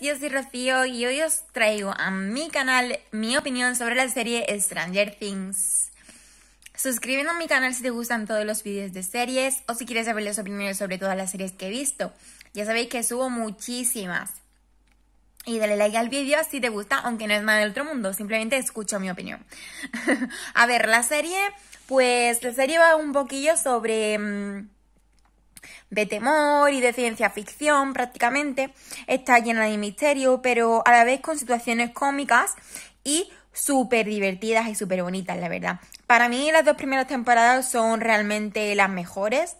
yo soy Rocío y hoy os traigo a mi canal mi opinión sobre la serie Stranger Things. Suscríbete a mi canal si te gustan todos los vídeos de series o si quieres saber las opiniones sobre todas las series que he visto. Ya sabéis que subo muchísimas. Y dale like al vídeo si te gusta, aunque no es nada del otro mundo, simplemente escucho mi opinión. a ver, la serie, pues la serie va un poquillo sobre... Mm, de temor y de ciencia ficción prácticamente. Está llena de misterio, pero a la vez con situaciones cómicas y súper divertidas y súper bonitas, la verdad. Para mí las dos primeras temporadas son realmente las mejores.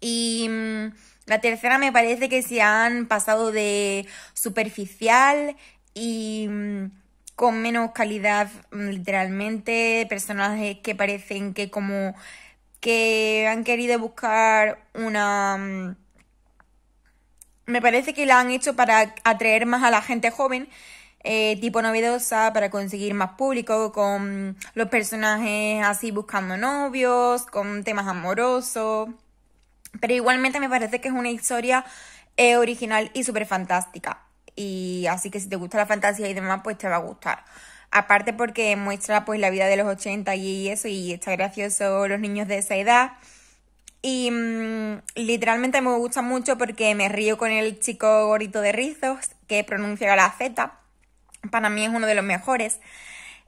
Y mm, la tercera me parece que se han pasado de superficial y mm, con menos calidad mm, literalmente, personajes que parecen que como que han querido buscar una... Mm, me parece que la han hecho para atraer más a la gente joven, eh, tipo novedosa, para conseguir más público, con los personajes así buscando novios, con temas amorosos. Pero igualmente me parece que es una historia eh, original y súper fantástica. Y así que si te gusta la fantasía y demás, pues te va a gustar aparte porque muestra pues la vida de los 80 y eso, y está gracioso los niños de esa edad. Y mm, literalmente me gusta mucho porque me río con el chico gorito de rizos que pronuncia la Z. Para mí es uno de los mejores.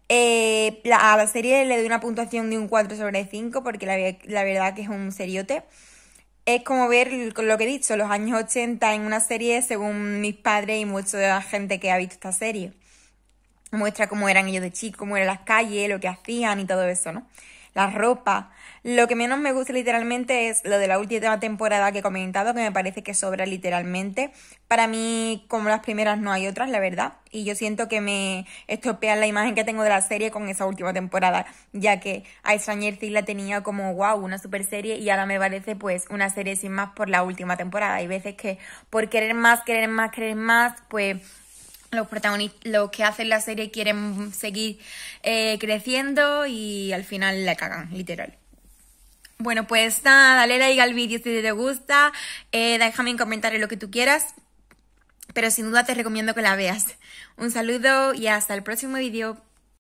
Eh, a la serie le doy una puntuación de un 4 sobre 5 porque la, la verdad que es un seriote. Es como ver lo que he dicho, los años 80 en una serie según mis padres y mucha gente que ha visto esta serie muestra cómo eran ellos de chico cómo eran las calles, lo que hacían y todo eso, ¿no? La ropa. Lo que menos me gusta literalmente es lo de la última temporada que he comentado, que me parece que sobra literalmente. Para mí, como las primeras, no hay otras, la verdad. Y yo siento que me estropean la imagen que tengo de la serie con esa última temporada, ya que a Stranger Things la tenía como, wow, una super serie y ahora me parece pues una serie sin más por la última temporada. Hay veces que por querer más, querer más, querer más, pues los protagonistas, los que hacen la serie quieren seguir eh, creciendo y al final la cagan, literal. Bueno, pues nada, dale like al vídeo si te gusta, eh, déjame en comentarios lo que tú quieras, pero sin duda te recomiendo que la veas. Un saludo y hasta el próximo vídeo.